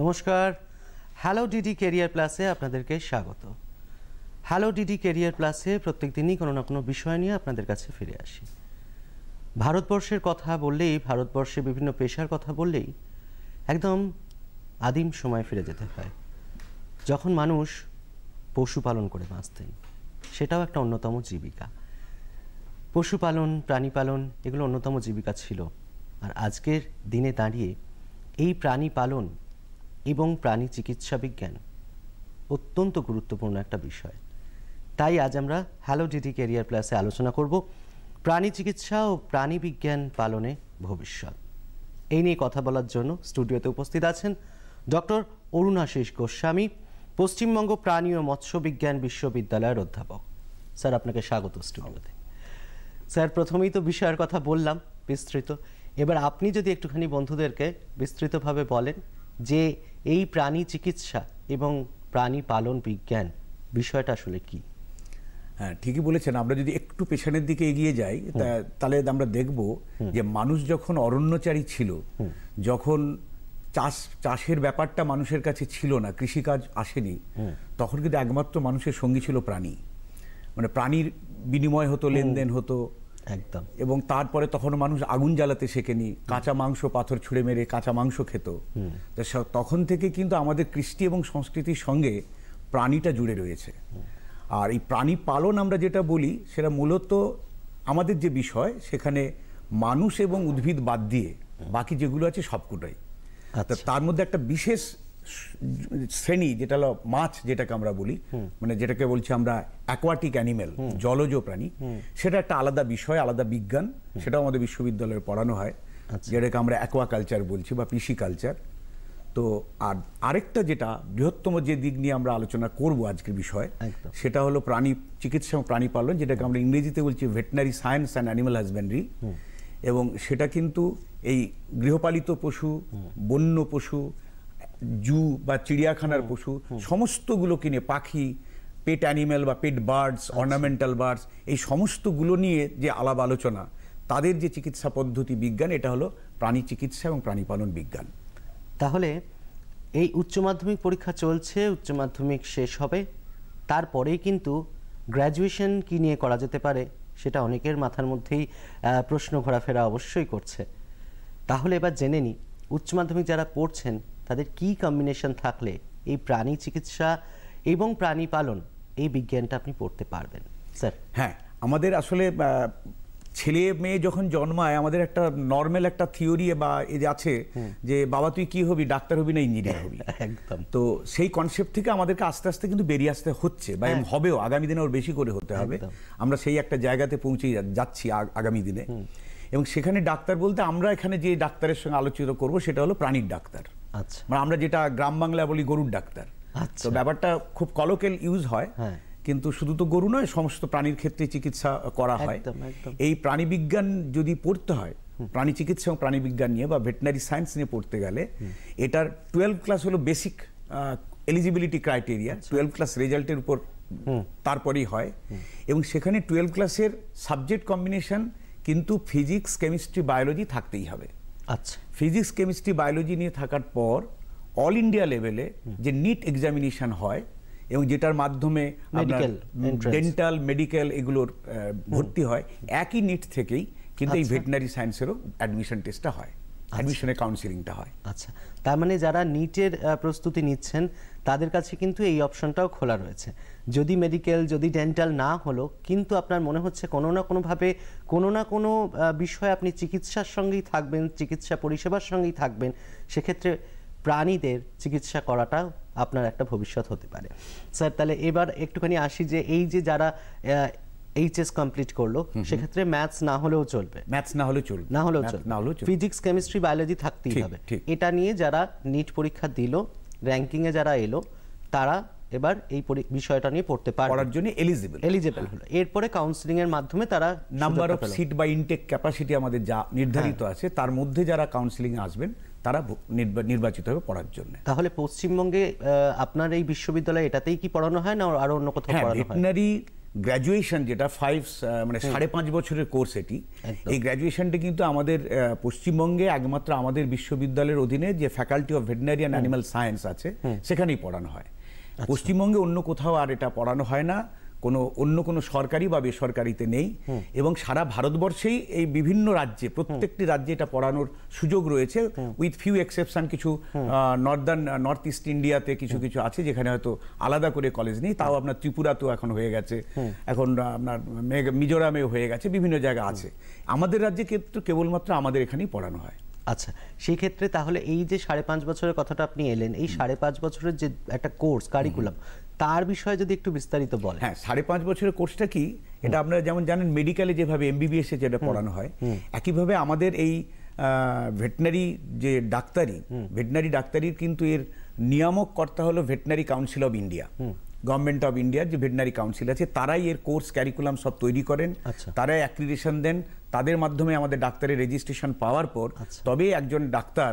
নমস্কার hello DD career প্লাসে আপনাদেরকে স্বাগত হ্যালো ডিডি কেরিয়ার প্লাসে প্রত্যেক দিনই কোনো না কোনো বিষয় নিয়ে আপনাদের কাছে ফিরে আসি ভারতবর্ষের কথা বললেই ভারতবর্ষে বিভিন্ন পেশার কথা বললেই একদম আদিম সময় ফিরে যেতে হয় যখন মানুষ পশুপালন করে বাঁচতেন সেটাও একটা অন্যতম জীবিকা পশুপালন প্রাণী পালন এগুলো অন্যতম জীবিকা ছিল আর আজকের দিনে দাঁড়িয়ে এই প্রাণী পালন এবং প্রাণী চিকিৎসা বিজ্ঞান অত্যন্ত গুরুত্বপূর্ণ একটা বিষয় তাই আজ আমরা হ্যালো ডিডি কেরিয়ার প্লাসে আলোচনা করব প্রাণী চিকিৎসা ও প্রাণী বিজ্ঞান পালনে ভবিষ্যৎ এই নিয়ে কথা বলার জন্য স্টুডিওতে উপস্থিত আছেন ডক্টর অরুণাশিস গোস্বামী পশ্চিমবঙ্গ প্রাণী ও মৎস্য বিজ্ঞান বিশ্ববিদ্যালয়ের অধ্যাপক স্যার আপনাকে স্বাগত স্টুডিওতে স্যার প্রথমেই তো বিষয়ের কথা বললাম বিস্তৃত এবার আপনি যদি একটুখানি বন্ধুদেরকে বিস্তৃতভাবে বলেন যে এই প্রাণী চিকিৎসা এবং প্রাণী পালন বিজ্ঞান বিষয়টা আসলে কি হ্যাঁ ঠিকই বলেছেন আমরা যদি একটু পেছনের দিকে এগিয়ে যাই তাহলে আমরা দেখব যে মানুষ যখন অরণ্যচারী ছিল যখন চাষ চাষের ব্যাপারটা মানুষের কাছে ছিল না কৃষিকাজ আসেনি তখন কিন্তু একমাত্র মানুষের সঙ্গী ছিল প্রাণী মানে প্রাণীর বিনিময় হতো লেনদেন হতো একদম এবং তারপরে তখন মানুষ আগুন জ্বালাতে শেখেনি কাঁচা মাংস পাথর ছুঁড়ে মেরে কাঁচা মাংস খেত তখন থেকে কিন্তু আমাদের কৃষ্টি এবং সংস্কৃতির সঙ্গে প্রাণীটা জুড়ে রয়েছে আর এই প্রাণী পালন আমরা যেটা বলি সেটা মূলত আমাদের যে বিষয় সেখানে মানুষ এবং উদ্ভিদ বাদ দিয়ে বাকি যেগুলো আছে সবকটাই আচ্ছা। তার মধ্যে একটা বিশেষ শ্রেণী যেটা হলো মাছ যেটাকে আমরা বলি মানে যেটাকে বলছি আমরা অ্যাকোয়াটিক অ্যানিমেল জলজ প্রাণী সেটা একটা আলাদা বিষয় আলাদা বিজ্ঞান সেটাও আমাদের বিশ্ববিদ্যালয়ে পড়ানো হয় আচ্ছা। যেটাকে আমরা অ্যাকোয়াকালচার বলছি বা কৃষি কালচার তো আর আরেকটা যেটা বৃহত্তম যে দিক নিয়ে আমরা আলোচনা করব আজকের বিষয় সেটা হলো প্রাণী চিকিৎসা প্রাণী পালন যেটাকে আমরা ইংরেজিতে বলছি veterinary science and animal husbandry এবং সেটা কিন্তু এই গৃহপালিত পশু বন্য পশু জু বা চিড়িয়াখানার পশু সমস্তগুলো কিনে পাখি পেট অ্যানিম্যাল বা পেট বার্ডস অর্নামেন্টাল বার্ডস এই সমস্তগুলো নিয়ে যে আলাপ আলোচনা তাদের যে চিকিৎসা পদ্ধতি বিজ্ঞান এটা হলো প্রাণী চিকিৎসা এবং প্রাণী পালন বিজ্ঞান তাহলে এই উচ্চ মাধ্যমিক পরীক্ষা চলছে উচ্চ মাধ্যমিক শেষ হবে তারপরেই কিন্তু গ্র্যাজুয়েশন কি নিয়ে করা যেতে পারে সেটা অনেকের মাথার মধ্যেই প্রশ্ন ঘোরাফেরা অবশ্যই করছে তাহলে এবার জেনে নি উচ্চ মাধ্যমিক যারা পড়ছেন তাদের কি কম্বিনেশন থাকলে এই প্রাণী চিকিৎসা এবং প্রাণী পালন এই বিজ্ঞানটা আপনি পড়তে পারবেন স্যার হ্যাঁ আমাদের আসলে ছেলে মেয়ে যখন জন্মায় আমাদের একটা নর্মাল একটা থিওরি বা এ আছে যে বাবা তুই কি হবি ডাক্তার হবি না ইঞ্জিনিয়ার হবি একদম তো সেই কনসেপ্ট থেকে আমাদেরকে আস্তে আস্তে কিন্তু বেরিয়ে আসতে হচ্ছে বা হ্যাঁ। হবেও আগামী দিনে ওর বেশি করে হতে হবে আমরা সেই একটা জায়গাতে পৌঁছে যাচ্ছি আগামী দিনে এবং সেখানে ডাক্তার বলতে আমরা এখানে যে ডাক্তারের সঙ্গে আলোচিত করব সেটা হলো প্রাণীর ডাক্তার আচ্ছা মানে আমরা যেটা গ্রাম বাংলা বলি গরুর ডাক্তার আচ্ছা। তো ব্যাপারটা খুব কলকেল ইউজ হয় হ্যাঁ। কিন্তু শুধু তো গরু নয় সমস্ত প্রাণীর ক্ষেত্রে চিকিৎসা করা হয় এই প্রাণীবিজ্ঞান যদি পড়তে হয় প্রাণী চিকিৎসা এবং প্রাণীবিজ্ঞান নিয়ে বা ভেটেনারি সায়েন্স নিয়ে পড়তে গেলে এটার টুয়েলভ ক্লাস হলো basic eligibility criteria twelve class রেজাল্টের উপর তারপরেই হয় এবং সেখানে টুয়েলভ ক্লাসের সাবজেক্ট কম্বিনেশন কিন্তু ফিজিক্স কেমিস্ট্রি বায়োলজি থাকতেই হবে আচ্ছা ফিজিক্স কেমিস্ট্রি বায়োলজি নিয়ে থাকার পর অল ইন্ডিয়া লেভেলে যে নিট এক্সামিনেশান হয় এবং যেটার মাধ্যমে ডেন্টাল মেডিকেল এগুলোর ভর্তি হয় একই নিট থেকেই কিন্তু এই ভেটেনারি সায়েন্সেরও অ্যাডমিশন টেস্টটা হয় অ্যাডমিশনের আচ্ছা। কাউন্সিলিংটা হয় আচ্ছা তার মানে যারা নিটের প্রস্তুতি নিচ্ছেন তাদের কাছে কিন্তু এই অপশনটাও খোলা রয়েছে যদি মেডিকেল যদি ডেন্টাল না হলো কিন্তু আপনার মনে হচ্ছে কোনো না কোনোভাবে কোনো না কোনো বিষয়ে আপনি চিকিৎসার সঙ্গেই থাকবেন চিকিৎসা পরিষেবার সঙ্গেই থাকবেন সেক্ষেত্রে প্রাণীদের চিকিৎসা করাটা আপনার একটা ভবিষ্যৎ হতে পারে স্যার তাহলে এবার একটুখানি আসি যে এই যে যারা এইচএস কমপ্লিট করলো সেক্ষেত্রে ম্যাথস না হলেও চলবে ম্যাথস না হলেও চলবে না হলেও চলবে না হলেও ফিজিক্স কেমিস্ট্রি বায়োলজি থাকতেই হবে এটা নিয়ে যারা নিট পরীক্ষা দিল র্যাঙ্কিংয়ে যারা এলো তারা এবার এই বিষয়টা নিয়ে পড়তে পারে পড়ার জন্য এলিজিবল এলিজিবল হলো এরপরে কাউন্সিলিং এর মাধ্যমে তারা নাম্বার অফ সিট বা ইনটেক ক্যাপাসিটি আমাদের যা নির্ধারিত হ্যাঁ। আছে তার মধ্যে যারা কাউন্সিলিং এ আসবেন তারা নির্বাচিত হবে পড়ার জন্য তাহলে পশ্চিমবঙ্গে আপনার এই বিশ্ববিদ্যালয়ে এটাতেই কি পড়ানো হয় না আরো অন্য কোথাও হ্যাঁ, পড়ানো হয় ভেটেরিনারি গ্র্যাজুয়েশন যেটা ফাইভ uh, মানে সাড়ে পাঁচ বছরের কোর্স এটি এই গ্র্যাজুয়েশনটি কিন্তু আমাদের uh, পশ্চিমবঙ্গে একমাত্র আমাদের বিশ্ববিদ্যালয়ের অধীনে যে faculty of veterinary and animal science আছে সেখানেই পড়ানো হয় আচ্ছা। পশ্চিমবঙ্গে অন্য কোথাও আর এটা পড়ানো হয় না কোনো অন্য কোনো সরকারি বা বেসরকারিতে নেই এবং সারা ভারতবর্ষেই এই বিভিন্ন রাজ্যে প্রত্যেকটি রাজ্যে এটা পড়ানোর সুযোগ রয়েছে উইথ ফিউ এক্সেপশন কিছু নর্দার্ন নর্থ ইস্ট ইন্ডিয়াতে কিছু কিছু আছে যেখানে হয়তো আলাদা করে কলেজ নেই তাও আপনার ত্রিপুরা তো এখন হয়ে গেছে এখন আপনার মিজোরামেও হয়ে গেছে বিভিন্ন জায়গা আছে আমাদের রাজ্যে কিন্তু কেবলমাত্র আমাদের এখানেই পড়ানো হয় আচ্ছা সেই ক্ষেত্রে তাহলে এই যে সাড়ে পাঁচ বছরের কথাটা আপনি এলেন এই সাড়ে পাঁচ বছরের যে একটা কোর্স কারিকুলাম তার বিষয়ে যদি একটু বিস্তারিত বলেন হ্যাঁ সাড়ে পাঁচ বছরের কোর্সটা কি এটা আপনারা যেমন জানেন মেডিকেলে যেভাবে এমবিবিএস এ যেটা পড়ানো হয় একইভাবে আমাদের এই ভেটেনারি যে ডাক্তারি ভেটেনারি ডাক্তারির কিন্তু এর নিয়ামক কর্তা হলো veterinary council of India government of ইন্ডিয়ার যে ভেটেনারি কাউন্সিল আছে তারাই এর কোর্স ক্যারিকুলাম সব তৈরি করেন আচ্ছা। তারাই অ্যাক্রিডেশন দেন তাদের মাধ্যমে আমাদের ডাক্তারের রেজিস্ট্রেশন পাওয়ার পর আচ্ছা। তবেই একজন ডাক্তার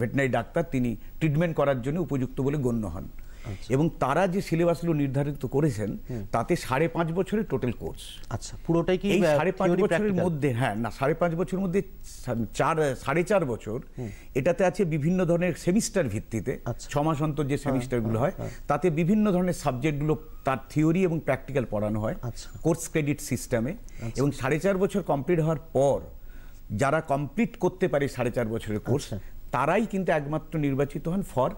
ভেটেনারি মানে ডাক্তার তিনি ট্রিটমেন্ট করার জন্য উপযুক্ত বলে গণ্য হন আচ্ছা। এবং তারা যে সিলেবাসগুলো নির্ধারিত করেছেন তাতে সাড়ে পাঁচ বছরের টোটাল কোর্স আচ্ছা পুরোটাই কি সাড়ে পাঁচ বছরের মধ্যে হ্যাঁ না সাড়ে পাঁচ বছরের মধ্যে চার সাড়ে চার বছর এটাতে আছে বিভিন্ন ধরনের সেমিস্টার ভিত্তিতে আচ্ছা। ছ মাস অন্তর যে হ্যাঁ, সেমিস্টারগুলো হ্যাঁ, হয় হ্যাঁ। তাতে বিভিন্ন ধরনের সাবজেক্টগুলো তার থিওরি এবং প্র্যাকটিক্যাল পড়ানো হয় কোর্স ক্রেডিট সিস্টেমে এবং সাড়ে চার বছর কমপ্লিট হওয়ার পর যারা কমপ্লিট করতে পারে সাড়ে চার বছরের কোর্স আচ্ছা। তারাই কিন্তু একমাত্র নির্বাচিত হন for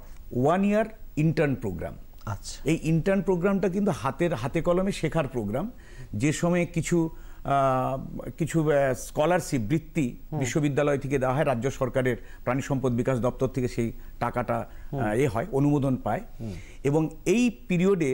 one year intern program আচ্ছা এই ইন্টার্ন প্রোগ্রামটা কিন্তু হাতের হাতে কলমে শেখার প্রোগ্রাম যে সময়ে কিছু কিছু স্কলারশিপ বৃত্তি বিশ্ববিদ্যালয় থেকে দেওয়া হয় রাজ্য সরকারের প্রাণী সম্পদ বিকাশ দপ্তর থেকে সেই টাকাটা এ হয় অনুমোদন পায় এবং এই পিরিয়ডে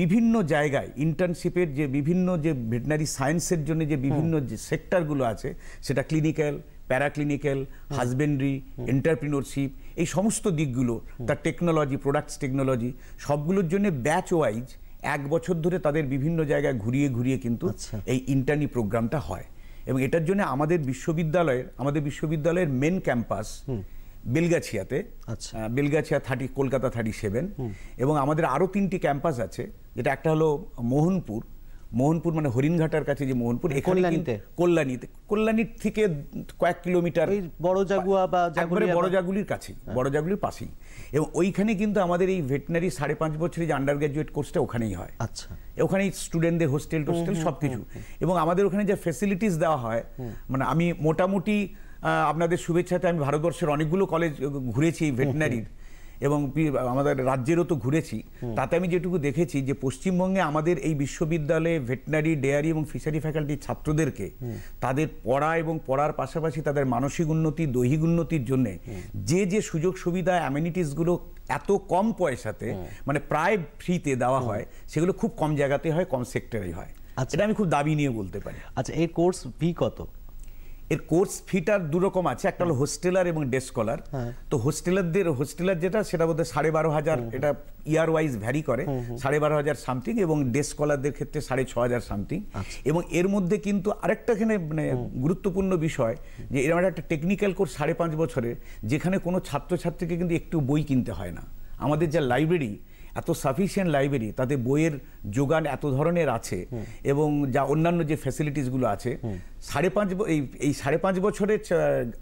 বিভিন্ন জায়গায় ইন্টার্নশিপের যে বিভিন্ন যে ভেটনারি সায়েন্সের জন্য যে বিভিন্ন যে সেক্টরগুলো আছে সেটা ক্লিনিক্যাল প্যারাক্লিনিক্যাল হাজবেন্ড্রি এন্টারপ্রিনোরশিপ এই সমস্ত দিকগুলো তার টেকনোলজি প্রোডাক্টস টেকনোলজি সবগুলোর জন্য ব্যাচ ওয়াইজ এক বছর ধরে তাদের বিভিন্ন জায়গায় ঘুরিয়ে ঘুরিয়ে কিন্তু আচ্ছা। এই ইন্টার্নি প্রোগ্রামটা হয় এবং এটার জন্য আমাদের বিশ্ববিদ্যালয়ের আমাদের বিশ্ববিদ্যালয়ের মেন ক্যাম্পাস বেলগাছিয়াতে আচ্ছা Belgachia thirty Kolkata thirty seven এবং আমাদের আরও তিনটি ক্যাম্পাস আছে যেটা একটা হলো মোহনপুর মোহনপুর মানে হরিণঘাটার কাছে যে মোহনপুর কল্যাণীতে কল্যাণীতে কল্যাণীর থেকে কয়েক কিলোমিটার বড় বা জাগুলির কাছে হ্যাঁ। বড় জাগুলির পাশেই এবং ওইখানে কিন্তু আমাদের এই ভেটেনারি সাড়ে পাঁচ বছরের যে আন্ডার গ্র্যাজুয়েট কোর্সটা ওখানেই হয় আচ্ছা ওখানেই স্টুডেন্টদের হোস্টেল টোস্টেল সব কিছু এবং আমাদের ওখানে যে ফেসিলিটিস দেওয়া হয় মানে আমি মোটামুটি আপনাদের শুভেচ্ছাতে আমি ভারতবর্ষের অনেকগুলো কলেজ ঘুরেছি ভেটেনারির এবং আমাদের রাজ্যেরও তো ঘুরেছি তাতে আমি যেটুকু দেখেছি যে পশ্চিমবঙ্গে আমাদের এই বিশ্ববিদ্যালয়ে ভেটনারি ডেয়ারি এবং ফিশারি ফ্যাকাল্টির ছাত্রদেরকে তাদের পড়া এবং পড়ার পাশাপাশি তাদের মানসিক উন্নতি দৈহিক উন্নতির জন্যে যে যে সুযোগ সুবিধা অ্যামিনিটিসগুলো এত কম পয়সাতে মানে প্রায় ফ্রিতে দেওয়া হয় সেগুলো খুব কম জায়গাতে হয় কম সেক্টরে হয় আচ্ছা। এটা আমি খুব দাবি নিয়ে বলতে পারি আচ্ছা এই কোর্স ফি কত এর কোর্স ফিটার দুরকম আছে একটা হলো হোস্টেলার এবং ডে স্কলার হ্যাঁ। তো হোস্টেলারদের হোস্টেলার যেটা সেটা বোধহয় সাড়ে বারো হাজার এটা ইয়ার ওয়াইজ ভ্যারি করে সাড়ে বারো হাজার সামথিং এবং ডে স্কলারদের ক্ষেত্রে সাড়ে ছ হাজার সামথিং আচ্ছা। এবং এর মধ্যে কিন্তু আরেকটাখানে মানে গুরুত্বপূর্ণ বিষয় যে এরকম একটা টেকনিক্যাল কোর্স সাড়ে পাঁচ বছরে যেখানে কোনো ছাত্রছাত্রীকে কিন্তু একটু বই কিনতে হয় না আমাদের যা লাইব্রেরি এত সাফিসিয়েন্ট লাইব্রেরি তাতে বইয়ের যোগান এত ধরনের আছে এবং যা অন্যান্য যে ফ্যাসিলিটিসগুলো আছে সাড়ে পাঁচ এই এই সাড়ে পাঁচ বছরের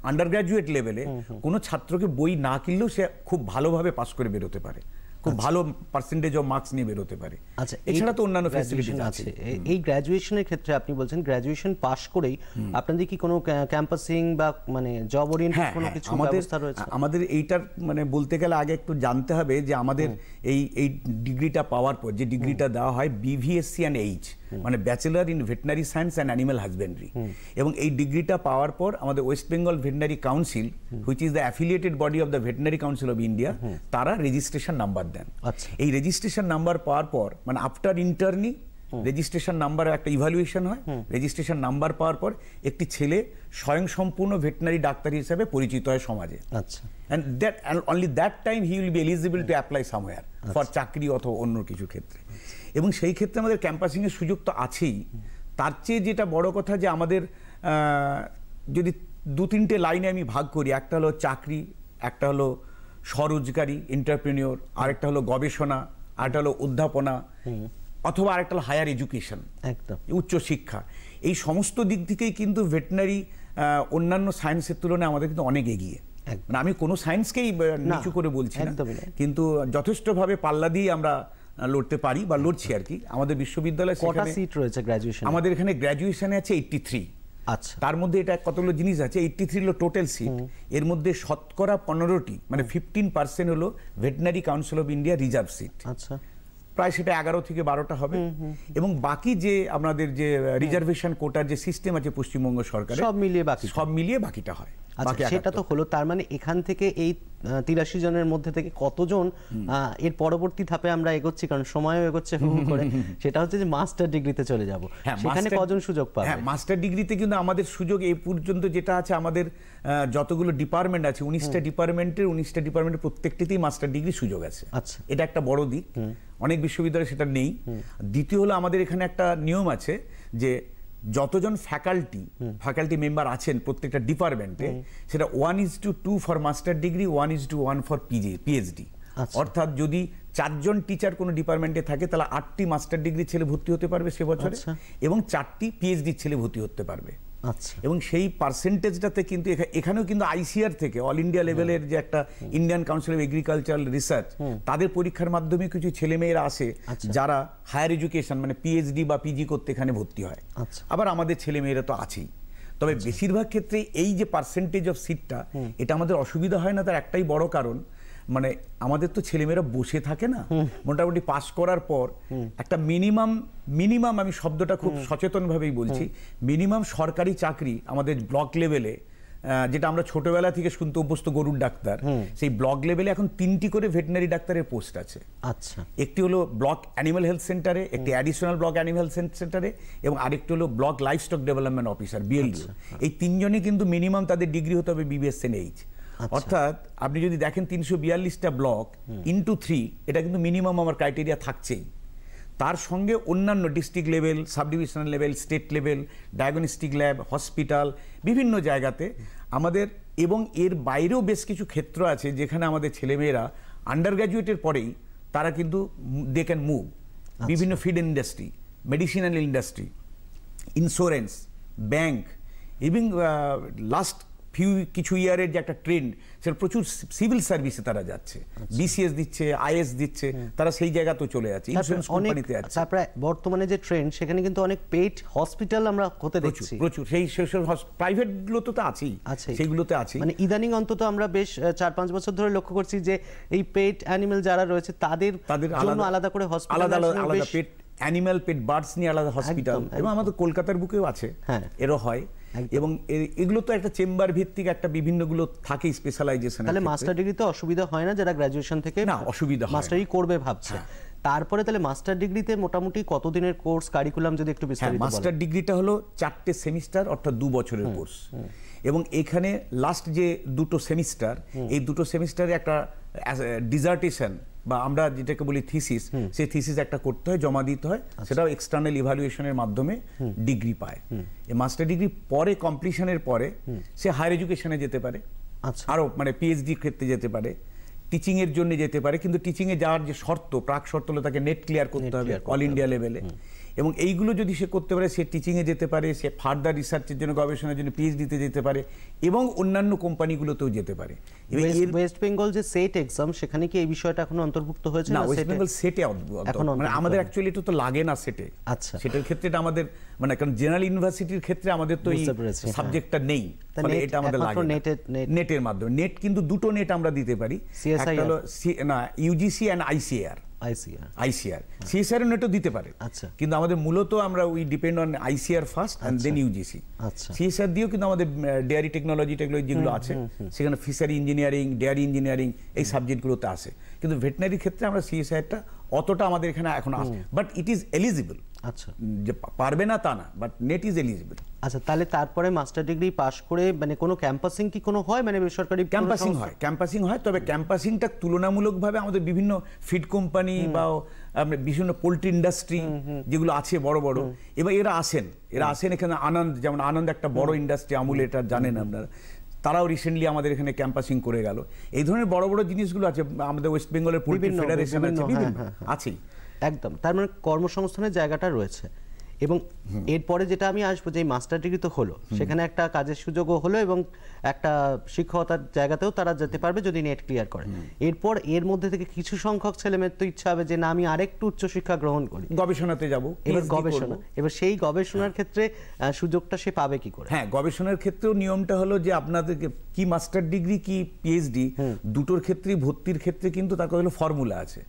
আন্ডার গ্র্যাজুয়েট লেভেলে কোনো ছাত্রকে বই না কিনলেও সে খুব ভালোভাবে পাস করে বেরোতে পারে খুব আচ্ছা। ভালো পার্সেন্টেজ অফ মার্কস নিয়ে বেরোতে পারে আচ্ছা এছাড়া তো অন্যান্য ফ্যাসিলিটিস আছে এই গ্র্যাজুয়েশনের ক্ষেত্রে আপনি বলছেন গ্র্যাজুয়েশন পাস করেই আপনাদের কি কোনো ক্যাম্পাসিং বা মানে জব ওরিয়েন্টেড হ্যাঁ, কোনো হ্যাঁ, কিছু ব্যবস্থা রয়েছে আমাদের এইটার মানে বলতে গেলে আগে একটু জানতে হবে যে আমাদের এই এই ডিগ্রিটা পাওয়ার পর যে ডিগ্রিটা দেওয়া হয় বিভিএসসি অ্যান্ড এইচ মানে bachelor in veterinary science and animal husbandry এবং এই ডিগ্রিটা পাওয়ার পর আমাদের West Bengal veterinary council which is the affiliated body of the veterinary council of India তারা রেজিস্ট্রেশন নাম্বার দেন আচ্ছা। এই রেজিস্ট্রেশন নাম্বার পাওয়ার পর মানে আফটার ইন্টার্নি রেজিস্ট্রেশন নাম্বার একটা ইভ্যালুয়েশন হয় রেজিস্ট্রেশন নাম্বার পাওয়ার পর একটি ছেলে স্বয়ংসম্পূর্ণ ভেটেনারি ডাক্তার হিসেবে পরিচিত হয় সমাজে আচ্ছা and that only that time he will be eligible to apply somewhere for চাকরি অথবা অন্য কিছু ক্ষেত্রে আচ্ছা। এবং সেই ক্ষেত্রে আমাদের ক্যাম্পাসিংয়ের সুযোগ তো আছেই তার চেয়ে যেটা বড় কথা যে আমাদের যদি দু তিনটে লাইনে আমি ভাগ করি একটা হলো চাকরি একটা হলো স্বরোজগারি এন্টারপ্রিনিয়র আরেকটা হলো গবেষণা আরেকটা হলো অধ্যাপনা অথবা আরেকটা হলো হায়ার এডুকেশন একদম উচ্চশিক্ষা এই সমস্ত দিক থেকেই কিন্তু ভেটেনারি অন্যান্য সায়েন্সের তুলনায় আমাদের কিন্তু অনেক এগিয়ে মানে আমি কোনো সায়েন্সকেই নিচু করে বলছি না কিন্তু যথেষ্টভাবে পাল্লা দিয়ে আমরা লড়তে পারি বা লড়ছি আর কি আমাদের বিশ্ববিদ্যালয়ে কটা সিট রয়েছে গ্র্যাজুয়েশন আমাদের এখানে গ্র্যাজুয়েশনে আছে এইটটি থ্রি আচ্ছা তার মধ্যে এটা কতগুলো জিনিস আছে এইটটি থ্রি হলো টোটাল সিট এর মধ্যে শতকরা পনেরোটি মানে ফিফটিন পার্সেন্ট হলো veterinary council of India reserve seat আচ্ছা প্রায় সেটা এগারো থেকে বারোটা হবে এবং বাকি যে আপনাদের যে রিজার্ভেশন কোটার যে সিস্টেম আছে পশ্চিমবঙ্গ সরকারের সব মিলিয়ে বাকি সব মিলিয়ে বাকিটা হয় আচ্ছা সেটা তো হলো তার মানে এখান থেকে এই তিরাশি জনের মধ্যে থেকে কতজন এর পরবর্তী ধাপে আমরা এগোচ্ছি কারণ সময়ও এগোচ্ছে করে সেটা হচ্ছে যে মাস্টার ডিগ্রিতে চলে যাব হ্যাঁ, সেখানে কজন সুযোগ পাবে হ্যাঁ মাস্টার ডিগ্রিতে কিন্তু আমাদের সুযোগ এই পর্যন্ত যেটা আছে আমাদের যতগুলো ডিপার্টমেন্ট আছে উনিশটা ডিপার্টমেন্টের উনিশটা ডিপার্টমেন্টের প্রত্যেকটিতেই মাস্টার ডিগ্রি সুযোগ আছে আচ্ছা এটা একটা বড় দিক অনেক বিশ্ববিদ্যালয়ে সেটা নেই দ্বিতীয় হলো আমাদের এখানে একটা নিয়ম আছে যে যতজন ফ্যাকাল্টি ফ্যাকাল্টি মেম্বার আছেন প্রত্যেকটা ডিপার্টমেন্টে সেটা one is to two for master degree one is to one for PG PhD অর্থাৎ যদি চারজন টিচার কোনো ডিপার্টমেন্টে থাকে তাহলে আটটি মাস্টার ডিগ্রি ছেলে ভর্তি হতে পারবে সে বছরে আচ্ছা। এবং চারটি পিএইচডি ছেলে ভর্তি হতে পারবে আচ্ছা। এবং সেই পার্সেন্টেজটাতে কিন্তু এখানেও কিন্তু আইসিআর থেকে অল ইন্ডিয়া লেভেলের যে একটা Indian council of agricultural research তাদের পরীক্ষার মাধ্যমে কিছু ছেলেমেয়েরা আসে আচ্ছা। যারা হায়ার এডুকেশন মানে পিএইচডি বা পিজি করতে এখানে ভর্তি হয় আচ্ছা। আবার আমাদের ছেলেমেয়েরা তো আছেই তবে বেশিরভাগ ক্ষেত্রে এই যে পার্সেন্টেজ অফ সিটটা এটা আমাদের অসুবিধা হয় না তার একটাই বড় কারণ মানে আমাদের তো ছেলেমেয়েরা বসে থাকে না মোটামুটি পাস করার পর একটা মিনিমাম মিনিমাম আমি শব্দটা খুব সচেতনভাবেই বলছি মিনিমাম সরকারি চাকরি আমাদের ব্লক লেভেলে যেটা আমরা ছোটবেলা থেকে শুনতে অভ্যস্ত গরুর ডাক্তার সেই ব্লক লেভেলে এখন তিনটি করে ভেটেনারি ডাক্তারের পোস্ট আছে আচ্ছা একটি হলো ব্লক অ্যানিমাল হেলথ সেন্টারে একটি অ্যাডিশনাল ব্লক অ্যানিমাল হেলথ সেন্টারে এবং আরেকটি হলো block livestock development officer BLDO আচ্ছা। এই তিনজনই কিন্তু মিনিমাম তাদের ডিগ্রি হতে হবে বিবিএস এইচ আচ্ছা। অর্থাৎ আপনি যদি দেখেন তিনশো বিয়াল্লিশটা ব্লক ইন্টু থ্রি এটা কিন্তু মিনিমাম আমার ক্রাইটেরিয়া থাকছেই তার সঙ্গে অন্যান্য district level sub divisional level state level diagnostic lab hospital বিভিন্ন জায়গাতে আমাদের এবং এর বাইরেও বেশ কিছু ক্ষেত্র আছে যেখানে আমাদের ছেলেমেয়েরা আন্ডার গ্র্যাজুয়েটের পরেই তারা কিন্তু দে ক্যান মুভ বিভিন্ন feed industry medicinal industry insurance bank even last few কিছু ইয়ারের যে একটা ট্রেন্ড সেটা প্রচুর সিভিল সার্ভিসে তারা যাচ্ছে বিসিএস আচ্ছা। দিচ্ছে আইএস দিচ্ছে তারা সেই জায়গা তো চলে যাচ্ছে ইন্স্যুরেন্স কোম্পানিতে আছে তারপরে আচ্ছা, বর্তমানে যে ট্রেন্ড সেখানে কিন্তু অনেক পেইড হসপিটাল আমরা হতে দেখছি প্রচুর সেই প্রাইভেট গুলো তো আছেই সেগুলোতে আছে মানে ইদানিং অন্তত আমরা বেশ চার পাঁচ বছর ধরে লক্ষ্য করছি যে এই পেট অ্যানিমেল যারা রয়েছে তাদের তাদের জন্য আলাদা করে হসপিটাল আলাদা আলাদা পেট অ্যানিমেল পেট বার্ডস নিয়ে আলাদা হসপিটাল এবং আমাদের কলকাতার বুকেও আছে হ্যাঁ। এরও হয় এবং এগুলো তো একটা চেম্বার ভিত্তিক একটা বিভিন্নগুলো থাকে স্পেশালাইজেশন তাহলে মাস্টার ডিগ্রিতে অসুবিধা হয় না যারা গ্রাজুয়েশন থেকে না অসুবিধা মাস্টারি করবে ভাবছে হ্যাঁ। তারপরে তাহলে মাস্টার ডিগ্রিতে মোটামুটি কতদিনের কোর্স কারিকুলাম যদি একটু হ্যাঁ, বিস্তারিত মাস্টার ডিগ্রিটা হলো চারটে সেমিস্টার অর্থাৎ দু বছরের কোর্স এবং এখানে লাস্ট যে দুটো সেমিস্টার এই দুটো সেমিস্টারে একটা ডিজার্টেশন বা আমরা যেটাকে বলি থিসিস সেই থিসিস একটা করতে হয় জমা দিতে হয় আচ্ছা। সেটাও এক্সটার্নাল ইভালুয়েশনের মাধ্যমে ডিগ্রি পায় এই মাস্টার ডিগ্রি পরে কমপ্লিশনের পরে সে হায়ার এডুকেশনে যেতে পারে আচ্ছা। আরও মানে পিএইচডি ক্ষেত্রে যেতে পারে টিচিংয়ের জন্য যেতে পারে কিন্তু টিচিংয়ে যাওয়ার যে শর্ত প্রাক শর্ত হলো তাকে নেট ক্লিয়ার করতে হবে অল ইন্ডিয়া লেভেলে এবং এইগুলো যদি সে করতে পারে সে টিচিংয়ে যেতে পারে সে ফার্দার রিসার্চের জন্য গবেষণার জন্য পিএইচডিতে যেতে পারে এবং অন্যান্য কোম্পানিগুলোতেও যেতে পারে ওয়েস্ট বেঙ্গল যে সেট এক্সাম সেখানে কি এই বিষয়টা এখন অন্তর্ভুক্ত হয়েছে না ওয়েস্ট বেঙ্গল সেটে এখন মানে আমাদের অ্যাকচুয়ালি এটা তো লাগে না সেটে আচ্ছা সেটার ক্ষেত্রে এটা আমাদের মানে কারণ জেনারেল ইউনিভার্সিটির ক্ষেত্রে আমাদের তো এই সাবজেক্টটা হ্যাঁ। নেই ফলে এটা আমাদের লাগে নেটের মাধ্যমে নেট কিন্তু দুটো নেট আমরা দিতে পারি না UGC and ICR ICR ICR সিএসআরও নেটো দিতে পারে আচ্ছা কিন্তু আমাদের মূলত আমরা we depend on ICR first and then UGC আচ্ছা সিএসআর আচ্ছা। দিয়েও কিন্তু আমাদের ডেয়ারি টেকনোলজি টেকনোলজি যেগুলো আছে সেখানে ফিশারি ইঞ্জিনিয়ারিং ডেয়ারি ইঞ্জিনিয়ারিং এই সাবজেক্টগুলোতে আসে কিন্তু ভেটেনারি ক্ষেত্রে আমরা সিএসআরটা অতটা আমাদের এখানে এখন আসে বাট ইট ইজ এলিজিবল আচ্ছা যে পারবে না তা না বাট নেট ইজ এলিজিবল আচ্ছা তাহলে তারপরে মাস্টার ডিগ্রি পাশ করে মানে কোনো ক্যাম্পাসিং কি কোনো হয় মানে বেসরকারি ক্যাম্পাসিং হয় ক্যাম্পাসিং হয় তবে ক্যাম্পাসিংটা তুলনামূলকভাবে আমাদের বিভিন্ন ফিড কোম্পানি বা বিভিন্ন পোলট্রি ইন্ডাস্ট্রি যেগুলো আছে বড় বড় এবার এরা আসেন এরা আসেন এখানে আনন্দ যেমন আনন্দ একটা বড় ইন্ডাস্ট্রি আমুল এটা জানেন আপনারা তারাও রিসেন্টলি আমাদের এখানে ক্যাম্পাসিং করে গেল এই ধরনের বড় বড় জিনিসগুলো আছে আমাদের ওয়েস্ট বেঙ্গলের পোলট্রি ফেডারেশন আছে হ্যাঁ, হ্যাঁ, হ্যাঁ। আছেই একদম তার মানে কর্মসংস্থানের জায়গাটা রয়েছে এবং এরপরে যেটা আমি আসবো যে মাস্টার ডিগ্রি তো হলো সেখানে একটা কাজের সুযোগও হলো এবং একটা শিক্ষকতার জায়গাতেও তারা যেতে পারবে যদি নেট ক্লিয়ার করে এরপর এর মধ্যে থেকে কিছু সংখ্যক ছেলে মেয়ের তো ইচ্ছা হবে যে না আমি আরেকটু উচ্চশিক্ষা গ্রহণ করি গবেষণাতে যাব এবার গবেষণা এবার সেই গবেষণার হ্যাঁ। ক্ষেত্রে সুযোগটা সে পাবে কি করে হ্যাঁ গবেষণার ক্ষেত্রেও নিয়মটা হলো যে আপনাদেরকে কি মাস্টার ডিগ্রি কি পিএইচডি দুটোর ক্ষেত্রেই ভর্তির ক্ষেত্রে কিন্তু তার কথা হলো ফর্মুলা আছে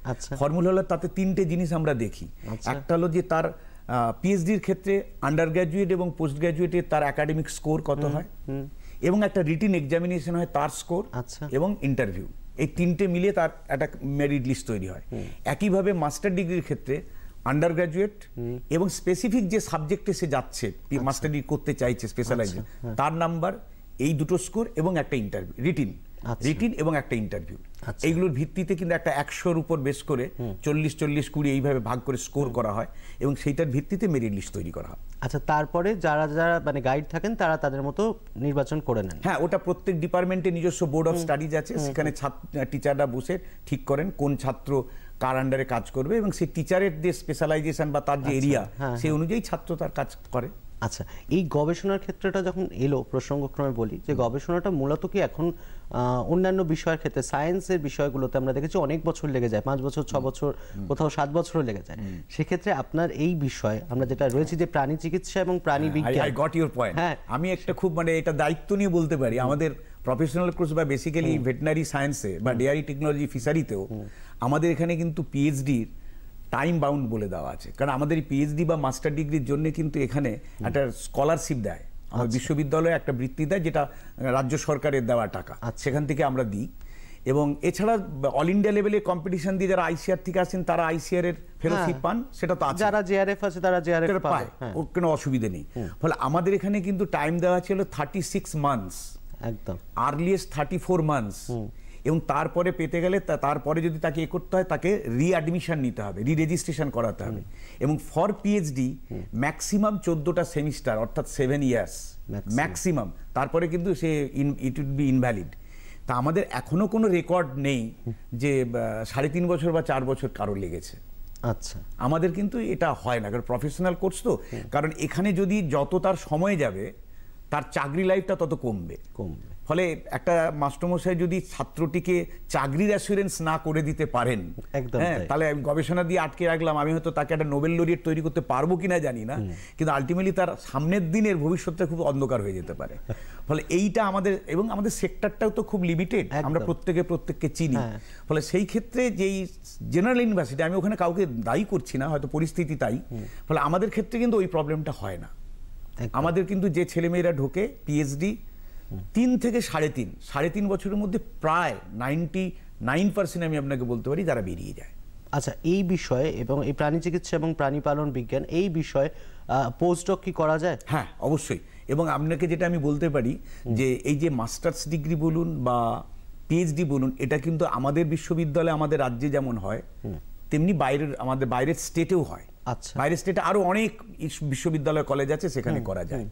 ফর্মুলা আচ্ছা। হলো তাতে তিনটে জিনিস আমরা দেখি আচ্ছা। একটা হলো যে তার পিএইচডির ক্ষেত্রে আন্ডার গ্র্যাজুয়েট এবং পোস্ট গ্র্যাজুয়েটে তার একাডেমিক স্কোর কত হয় এবং একটা রিটিন এক্সামিনেশন হয় তার স্কোর আচ্ছা। এবং ইন্টারভিউ এই তিনটে মিলিয়ে তার একটা মেরিট লিস্ট তৈরি হয় একইভাবে মাস্টার ডিগ্রির ক্ষেত্রে আন্ডার গ্র্যাজুয়েট এবং স্পেসিফিক যে সাবজেক্টে সে যাচ্ছে মাস্টার ডিগ্রি আচ্ছা। করতে চাইছে স্পেশালাইজেশন আচ্ছা, হ্যাঁ। তার নাম্বার এই দুটো স্কোর এবং একটা ইন্টারভিউ রিটিন আচ্ছা। রিটিন এবং একটা ইন্টারভিউ আচ্ছা। এইগুলোর ভিত্তিতে কিন্তু একটা একশোর উপর বেস করে চল্লিশ চল্লিশ কুড়ি এইভাবে ভাগ করে স্কোর করা হয় এবং সেইটার ভিত্তিতে মেরিট লিস্ট তৈরি করা হয় আচ্ছা তারপরে যারা যারা মানে গাইড থাকেন তারা তাদের মতো নির্বাচন করে নেন হ্যাঁ ওটা প্রত্যেক ডিপার্টমেন্টে নিজস্ব বোর্ড অফ স্টাডিজ আছে সেখানে টিচাররা বসে ঠিক করেন কোন ছাত্র কার আন্ডারে কাজ করবে এবং সেই টিচারের যে স্পেশালাইজেশন বা তার যে এরিয়া আচ্ছা, হ্যাঁ, সেই হ্যাঁ। অনুযায়ী ছাত্র তার কাজ করে আচ্ছা এই গবেষণার ক্ষেত্রটা যখন এলো প্রসঙ্গক্রমে বলি যে গবেষণাটা মূলত কি এখন অন্যান্য বিষয়ের ক্ষেত্রে সায়েন্সের বিষয়গুলোতে আমরা দেখেছি অনেক বছর লেগে যায় পাঁচ বছর ছ বছর কোথাও সাত বছরও লেগে যায় সেক্ষেত্রে আপনার এই বিষয় আমরা যেটা রয়েছি যে প্রাণী চিকিৎসা এবং প্রাণী হ্যাঁ, বিজ্ঞান গট ইউর পয়েন্ট আমি একটা খুব মানে এটা দায়িত্ব নিয়ে বলতে পারি আমাদের প্রফেশনাল কোর্স বা বেসিক্যালি ভেটেনারি সায়েন্সে বা ডেয়ারি টেকনোলজি ফিশারিতেও আমাদের এখানে কিন্তু পিএইচডির টাইম বাউন্ড বলে দেওয়া আছে কারণ আমাদের পিএইচডি বা মাস্টার ডিগ্রির জন্য কিন্তু এখানে একটা স্কলারশিপ দেয় আমার আচ্ছা। বিশ্ববিদ্যালয়ে একটা বৃত্তি দেয় যেটা রাজ্য সরকারের দেওয়া টাকা আচ্ছা। সেখান থেকে আমরা দিই এবং এছাড়া অল ইন্ডিয়া লেভেলে কম্পিটিশন দিয়ে যারা আইসিআর থেকে আসেন তারা আইসিআর এর ফেলোশিপ হ্যাঁ। পান সেটা তো আছে যারা জেআরএফ আছে তারা জেআরএফ পায় হ্যাঁ। ওর কোনো অসুবিধা নেই ফলে আমাদের এখানে কিন্তু টাইম দেওয়া ছিল থার্টি সিক্স মান্থস একদম আর্লিয়েস্ট থার্টি ফোর মান্থস এবং তারপরে পেতে গেলে তারপরে যদি তাকে এ করতে হয় তাকে রিঅ্যাডমিশন নিতে হবে রিরেজিস্ট্রেশন করাতে হবে এবং ফর পিএইচডি ম্যাক্সিমাম চোদ্দোটা সেমিস্টার অর্থাৎ সেভেন ইয়ার্স ম্যাক্সিমাম তারপরে কিন্তু সে in it would be invalid তা আমাদের এখনও কোনো রেকর্ড নেই যে সাড়ে তিন বছর বা চার বছর কারো লেগেছে আচ্ছা আমাদের কিন্তু এটা হয় না কারণ প্রফেশনাল কোর্স তো কারণ এখানে যদি যত তার সময় যাবে তার চাকরি লাইফটা তত কমবে কমবে ফলে একটা মাস্টমশাই যদি ছাত্রটিকে চাকরির অ্যাসুরেন্স না করে দিতে পারেন হ্যাঁ তাহলে গবেষণা দিয়ে আটকে রাখলাম আমি হয়তো তাকে একটা নোবেল লরিয়েট তৈরি করতে পারবো কিনা জানি না কিন্তু আলটিমেটলি তার সামনের দিনের ভবিষ্যৎটা খুব অন্ধকার হয়ে যেতে পারে ফলে এইটা আমাদের এবং আমাদের সেক্টরটাও তো খুব লিমিটেড আমরা প্রত্যেকে প্রত্যেককে চিনি হ্যাঁ। ফলে সেই ক্ষেত্রে যেই জেনারেল ইউনিভার্সিটি আমি ওখানে কাউকে দায়ী করছি না হয়তো পরিস্থিতি তাই ফলে আমাদের ক্ষেত্রে কিন্তু ওই প্রবলেমটা হয় না আমাদের কিন্তু যে ছেলেমেয়েরা ঢোকে পিএইচডি তিন থেকে সাড়ে তিন সাড়ে তিন বছরের মধ্যে প্রায় নাইনটি নাইন পার্সেন্ট আমি আপনাকে বলতে পারি যারা বেরিয়ে যায় আচ্ছা এই বিষয়ে এবং এই প্রাণী চিকিৎসা এবং প্রাণী পালন বিজ্ঞান এই বিষয়ে পোস্টক কি করা যায় হ্যাঁ অবশ্যই এবং আপনাকে যেটা আমি বলতে পারি যে এই যে মাস্টার্স ডিগ্রি বলুন বা পিএইচডি বলুন এটা কিন্তু আমাদের বিশ্ববিদ্যালয়ে আমাদের রাজ্যে যেমন হয় তেমনি বাইরের আমাদের বাইরের স্টেটেও হয় আচ্ছা বাইরের স্টেটে আরও অনেক বিশ্ববিদ্যালয় কলেজ আছে সেখানে করা যায়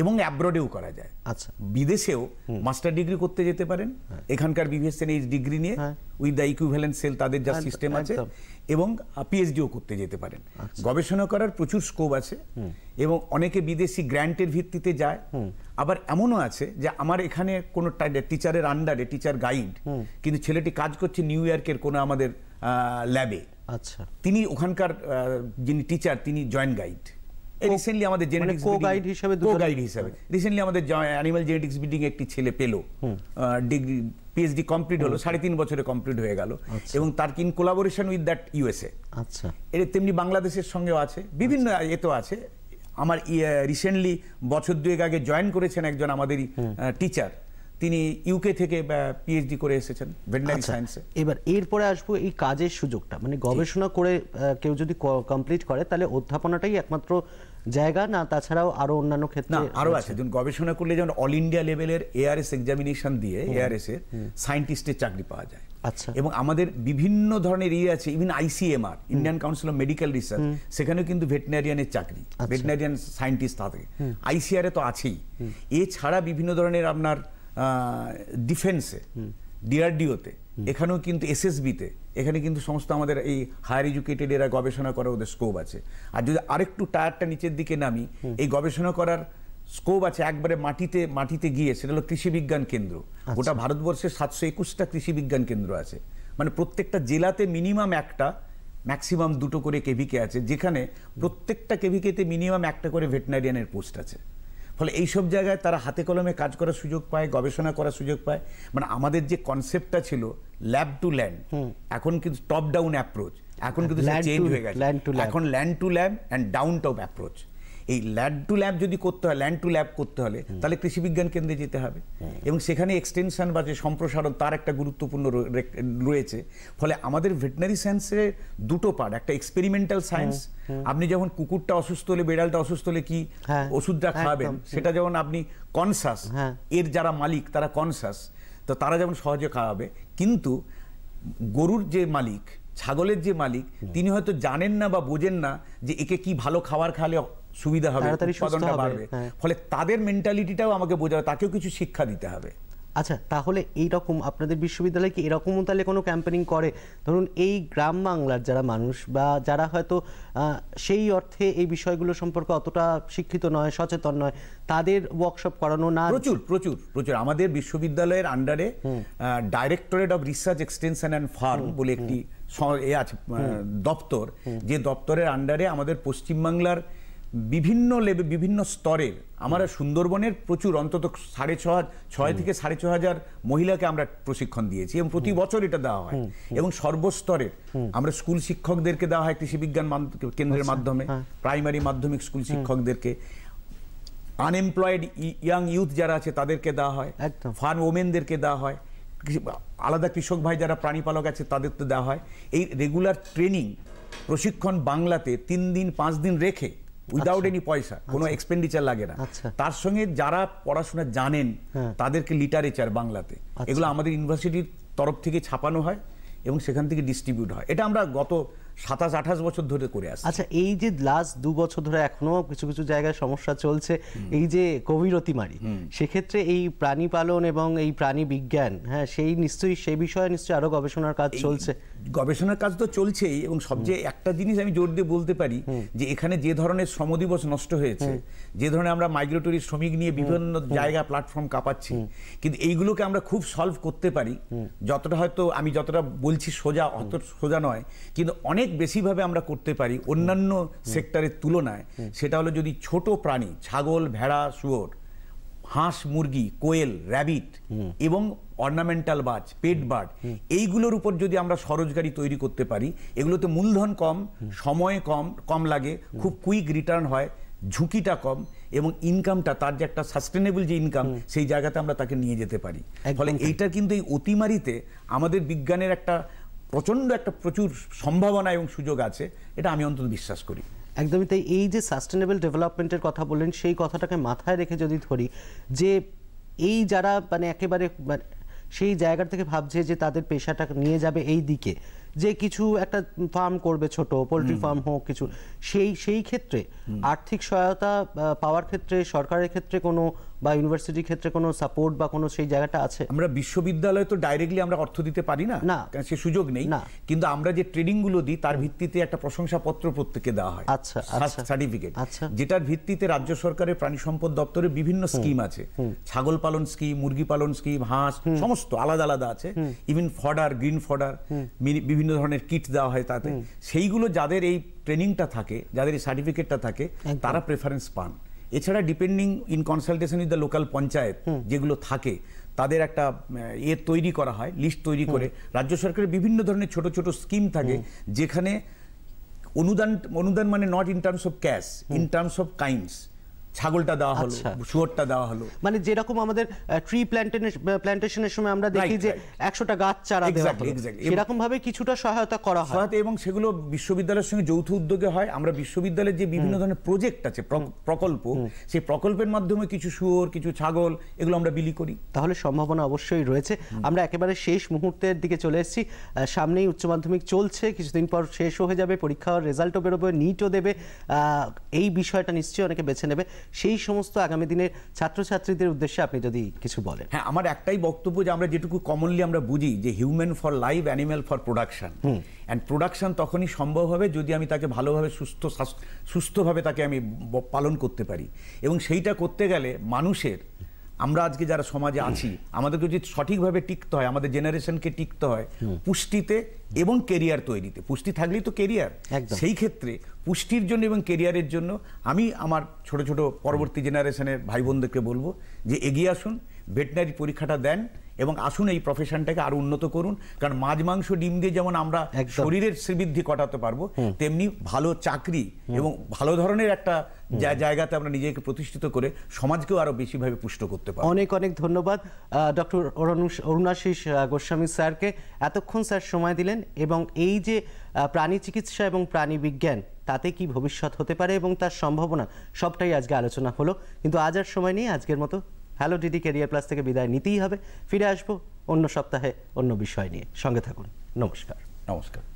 এবং অ্যাব্রোডেও করা যায় আচ্ছা বিদেশেও মাস্টার ডিগ্রি করতে যেতে পারেন হ্যাঁ। এখানকার বিবিএস এই ডিগ্রি নিয়ে উইথ দ্য ইকুইভ্যালেন্ট সেল তাদের যা সিস্টেম হ্যাঁ, আছে এবং পিএইচডিও করতে যেতে পারেন আচ্ছা। গবেষণা করার প্রচুর স্কোপ আছে এবং অনেকে বিদেশি গ্র্যান্টের ভিত্তিতে যায় আবার এমনও আছে যে আমার এখানে কোনো টিচারের আন্ডারে টিচার গাইড কিন্তু ছেলেটি কাজ করছে নিউ ইয়র্কের কোনো আমাদের ল্যাবে আচ্ছা তিনি ওখানকার যিনি টিচার তিনি জয়েন্ট গাইড রিসেন্টলি আমাদের জেনেটিক্স কো গাইড হিসেবে কো গাইড হিসেবে রিসেন্টলি আমাদের অ্যানিমাল জেনেটিক্স বিডিং একটি ছেলে পেলো ডিগ্রি পিএইচডি কমপ্লিট হলো সাড়ে তিন বছরে কমপ্লিট হয়ে গেল আচ্ছা। এবং তার কিন কোলাবোরেশন উইথ দ্যাট ইউএসএ আচ্ছা এর তেমনি বাংলাদেশের সঙ্গেও আছে বিভিন্ন আচ্ছা। এ তো আছে আমার রিসেন্টলি ইয়ে, বছর দুয়েক আগে জয়েন করেছেন একজন আমাদেরই টিচার তিনি ইউকে থেকে পিএইচডি করে এসেছেন ভেটেনারি আচ্ছা, সায়েন্সে এবার এরপরে আসবো এই কাজের সুযোগটা মানে গবেষণা করে কেউ যদি কমপ্লিট করে তাহলে অধ্যাপনাটাই একমাত্র জায়গা না তাছাড়াও আরো অন্যান্য ক্ষেত্রে আরো আছে যেমন গবেষণা করলে যেমন অল ইন্ডিয়া লেভেলের এআরএস এক্সামিনেশন দিয়ে এআরএস এ সায়েন্টিস্টের চাকরি পাওয়া যায় আচ্ছা এবং আমাদের বিভিন্ন ধরনের ইয়ে আছে even ICMR Indian council of medical research সেখানেও কিন্তু ভেটেনারিয়ানের চাকরি ভেটেনারিয়ান আচ্ছা। সায়েন্টিস্ট থাকে আইসিআর এ তো আছেই এছাড়া বিভিন্ন ধরনের আপনার ডিফেন্সে ডিআরডিওতে এখানেও কিন্তু এসএসবিতে এখানে কিন্তু সমস্ত আমাদের এই হায়ার এডুকেটেড এরা গবেষণা করার ওদের স্কোপ আছে আর যদি আরেকটু টায়ারটা নিচের দিকে নামি এই গবেষণা করার স্কোপ আছে একবারে মাটিতে মাটিতে গিয়ে সেটা হলো কৃষি বিজ্ঞান কেন্দ্র আচ্ছা। গোটা ভারতবর্ষের সাতশো একুশটা কৃষি বিজ্ঞান কেন্দ্র আছে মানে প্রত্যেকটা জেলাতে মিনিমাম একটা ম্যাক্সিমাম দুটো করে কেভিকে আছে যেখানে প্রত্যেকটা কেভিকেতে মিনিমাম একটা করে ভেটেনারিয়ানের পোস্ট আছে ফলে এইসব জায়গায় তারা হাতে কলমে কাজ করার সুযোগ পায় গবেষণা করার সুযোগ পায় মানে আমাদের যে কনসেপ্টটা ছিল ল্যাব টু ল্যান্ড এখন কিন্তু টপ ডাউন অ্যাপ্রোচ এখন কিন্তু চেঞ্জ হয়ে গেছে এখন land to lab and down top approach এই ল্যাড টু ল্যাব যদি করতে হয় ল্যান্ড টু ল্যাব করতে হলে তাহলে কৃষি বিজ্ঞান কেন্দ্রে যেতে হবে এবং সেখানে এক্সটেনশন বা যে সম্প্রসারণ তার একটা গুরুত্বপূর্ণ রয়েছে ফলে আমাদের ভেটেনারি সায়েন্সে দুটো পার্ট একটা এক্সপেরিমেন্টাল সায়েন্স আপনি যখন কুকুরটা অসুস্থ হলে বেড়ালটা অসুস্থ হলে কি হ্যাঁ, ওষুধটা খাওয়াবেন সেটা যেমন আপনি কনসাস হ্যাঁ। এর যারা মালিক তারা কনসাস তো তারা যেমন সহজে খাওয়াবে কিন্তু গরুর যে মালিক ছাগলের যে মালিক তিনি হয়তো জানেন না বা বোঝেন না যে একে কি ভালো খাবার খাওয়ালে সুবিধা হবে উৎপাদনটা বাড়বে হ্যাঁ। ফলে তাদের মেন্টালিটিটাও আমাকে বোঝাবে তাকেও কিছু শিক্ষা দিতে হবে আচ্ছা তাহলে এই রকম আপনাদের বিশ্ববিদ্যালয় কি এরকমও তাহলে কোনো ক্যাম্পেনিং করে ধরুন এই গ্রাম বাংলার যারা মানুষ বা যারা হয়তো সেই অর্থে এই বিষয়গুলো সম্পর্কে অতটা শিক্ষিত নয় সচেতন নয় তাদের ওয়ার্কশপ করানো না প্রচুর প্রচুর প্রচুর আমাদের বিশ্ববিদ্যালয়ের আন্ডারে directorate of research extension and farm বলে একটি এ আছে দপ্তর যে দপ্তরের আন্ডারে আমাদের পশ্চিমবাংলার বিভিন্ন লেভে বিভিন্ন স্তরের আমরা সুন্দরবনের প্রচুর অন্তত সাড়ে ছ ছয় থেকে সাড়ে ছ হাজার মহিলাকে আমরা প্রশিক্ষণ দিয়েছি এবং প্রতি বছর এটা দেওয়া হয় এবং সর্বস্তরের আমরা স্কুল শিক্ষকদেরকে দেওয়া হয় কৃষি বিজ্ঞান কেন্দ্রের আচ্ছা, মাধ্যমে হ্যাঁ। প্রাইমারি মাধ্যমিক স্কুল শিক্ষকদেরকে আনএমপ্লয়েড ইয়াং ইউথ যারা আছে তাদেরকে দেওয়া হয় ফার্ম ওমেনদেরকে দেওয়া হয় আলাদা কৃষক ভাই যারা প্রাণীপালক আছে তাদের তো দেওয়া হয় এই রেগুলার ট্রেনিং প্রশিক্ষণ বাংলাতে তিন দিন পাঁচ দিন রেখে উইদাউট আচ্ছা। এনি পয়সা কোনো এক্সপেন্ডিচার আচ্ছা। লাগে না আচ্ছা। তার সঙ্গে যারা পড়াশোনা জানেন হ্যাঁ। তাদেরকে লিটারেচার বাংলাতে এগুলো আমাদের ইউনিভার্সিটির তরফ থেকে ছাপানো হয় এবং সেখান থেকে ডিস্ট্রিবিউট হয় এটা আমরা গত সাতাশ আঠাশ বছর ধরে করে আসছে আচ্ছা এই যে লাস্ট দু বছর ধরে এখনো কিছু কিছু জায়গায় সমস্যা চলছে এই যে কবির অতিমারি সেক্ষেত্রে এই প্রাণী পালন এবং এই প্রাণী বিজ্ঞান হ্যাঁ সেই নিশ্চয়ই সেই বিষয়ে নিশ্চয়ই আরো গবেষণার কাজ চলছে গবেষণার কাজ তো চলছেই এবং সবচেয়ে একটা জিনিস আমি জোর দিয়ে বলতে পারি যে এখানে যে ধরনের শ্রম দিবস নষ্ট হয়েছে যে ধরনের আমরা মাইগ্রেটরি শ্রমিক নিয়ে বিভিন্ন জায়গা প্ল্যাটফর্ম কাঁপাচ্ছি কিন্তু এইগুলোকে আমরা খুব সলভ করতে পারি যতটা হয়তো আমি যতটা বলছি সোজা অত সোজা নয় কিন্তু অনেক বেশিভাবে আমরা করতে পারি অন্যান্য সেক্টরের তুলনায় সেটা হলো যদি ছোট প্রাণী ছাগল ভেড়া শুয়োর হাঁস মুরগি কোয়েল র্যাবিট এবং অর্নামেন্টাল বাজ পেট বার্ড এইগুলোর উপর যদি আমরা সরোজগারি তৈরি করতে পারি এগুলোতে মূলধন কম সময় কম কম লাগে খুব কুইক রিটার্ন হয় ঝুঁকিটা কম এবং ইনকামটা তার যে একটা সাস্টেনেবল যে ইনকাম সেই জায়গাতে আমরা তাকে নিয়ে যেতে পারি ফলে এইটা কিন্তু এই অতিমারিতে আমাদের বিজ্ঞানের একটা প্রচণ্ড একটা প্রচুর সম্ভাবনা এবং সুযোগ আছে এটা আমি অন্তত বিশ্বাস করি একদমই তাই এই যে সাস্টেনেবল ডেভেলপমেন্টের কথা বললেন সেই কথাটাকে মাথায় রেখে যদি ধরি যে এই যারা মানে একেবারে মানে সেই জায়গা থেকে ভাবছে যে তাদের পেশাটা নিয়ে যাবে এই দিকে যে কিছু একটা ফার্ম করবে ছোট পোলট্রি ফার্ম হোক কিছু সেই সেই ক্ষেত্রে আর্থিক সহায়তা পাওয়ার ক্ষেত্রে সরকারের ক্ষেত্রে কোনো বা ইউনিভার্সিটির ক্ষেত্রে কোনো সাপোর্ট বা কোনো সেই জায়গাটা আছে আমরা বিশ্ববিদ্যালয়ে তো ডাইরেক্টলি আমরা অর্থ দিতে পারি না না সে সুযোগ নেই না কিন্তু আমরা যে ট্রেনিংগুলো দিই তার ভিত্তিতে একটা প্রশংসাপত্র প্রত্যেকে দেওয়া হয় আচ্ছা সার্টিফিকেট আচ্ছা।, আচ্ছা যেটার ভিত্তিতে রাজ্য সরকারের প্রাণী সম্পদ দপ্তরে বিভিন্ন স্কিম আছে ছাগল পালন স্কিম মুরগি পালন স্কিম হাঁস সমস্ত আলাদা আলাদা আছে ইভিন ফডার গ্রিন ফডার বিভিন্ন ধরনের কিট দেওয়া হয় তাতে সেইগুলো যাদের এই ট্রেনিংটা থাকে যাদের এই সার্টিফিকেটটা থাকে তারা প্রেফারেন্স পান এছাড়া depending in consultation with the local panchayat যেগুলো থাকে তাদের একটা এ ইয়ে তৈরি করা হয় লিস্ট তৈরি করে রাজ্য সরকারের বিভিন্ন ধরনের ছোট ছোট স্কিম থাকে যেখানে অনুদান অনুদান মানে not in terms of cash in terms of kinds ছাগলটা দেওয়া হলো আচ্ছা। শুয়োরটা দেওয়া হলো মানে যেরকম আমাদের ট্রি প্ল্যান্টেশনের সময় আমরা দেখি যে একশোটা গাছ চারা এরকম ভাবে কিছুটা সহায়তা করা হয় এবং সেগুলো বিশ্ববিদ্যালয়ের সঙ্গে যৌথ উদ্যোগে হয় আমরা বিশ্ববিদ্যালয়ের যে বিভিন্ন ধরনের প্রজেক্ট আছে প্রকল্প সেই প্রকল্পের মাধ্যমে কিছু শুয়োর কিছু ছাগল এগুলো আমরা বিলি করি তাহলে সম্ভাবনা অবশ্যই রয়েছে আমরা একেবারে শেষ মুহূর্তের দিকে চলে এসেছি সামনেই উচ্চ মাধ্যমিক চলছে কিছুদিন পর শেষ হয়ে যাবে পরীক্ষার রেজাল্টও বেরোবে নিটও দেবে এই বিষয়টা নিশ্চয়ই অনেকে বেছে নেবে সেই সমস্ত আগামী দিনের ছাত্রছাত্রীদের উদ্দেশ্যে আপনি যদি কিছু বলেন হ্যাঁ আমার একটাই বক্তব্য যে আমরা যেটুকু কমনলি আমরা বুঝি যে human for life animal for production and production তখনই সম্ভব হবে যদি আমি তাকে ভালোভাবে সুস্থ সুস্থভাবে তাকে আমি পালন করতে পারি এবং সেইটা করতে গেলে মানুষের আমরা আজকে যারা সমাজে আছি আমাদেরকে যদি সঠিকভাবে টিকতে হয় আমাদের জেনারেশনকে টিকতে হয় পুষ্টিতে এবং কেরিয়ার তৈরিতে পুষ্টি থাকলেই তো কেরিয়ার সেই ক্ষেত্রে পুষ্টির জন্য এবং কেরিয়ারের জন্য আমি আমার ছোট ছোট পরবর্তী জেনারেশনের ভাই বোনদেরকে বলবো যে এগিয়ে আসুন ভেটেনারি পরীক্ষাটা দেন এবং আসুন এই প্রফেশনটাকে আরো উন্নত করুন কারণ মাছ মাংস ডিম দিয়ে যেমন আমরা শরীরের শ্রীবৃদ্ধি কটাতে পারবো তেমনি ভালো চাকরি এবং ভালো ধরনের একটা জায়গাতে আমরা নিজেকে প্রতিষ্ঠিত করে সমাজকেও আরো বেশিভাবে পুষ্ট করতে পারি অনেক অনেক ধন্যবাদ ডক্টর অরুণাশিস গোস্বামী স্যারকে এতক্ষণ স্যার সময় দিলেন এবং এই যে প্রাণী চিকিৎসা এবং প্রাণী বিজ্ঞান তাতে কি ভবিষ্যৎ হতে পারে এবং তার সম্ভাবনা সবটাই আজকে আলোচনা হলো কিন্তু আজ আর সময় নেই আজকের মতো হ্যালো ডিডি কেরিয়ার প্লাস থেকে বিদায় নিতেই হবে ফিরে আসবো অন্য সপ্তাহে অন্য বিষয় নিয়ে সঙ্গে থাকুন নমস্কার নমস্কার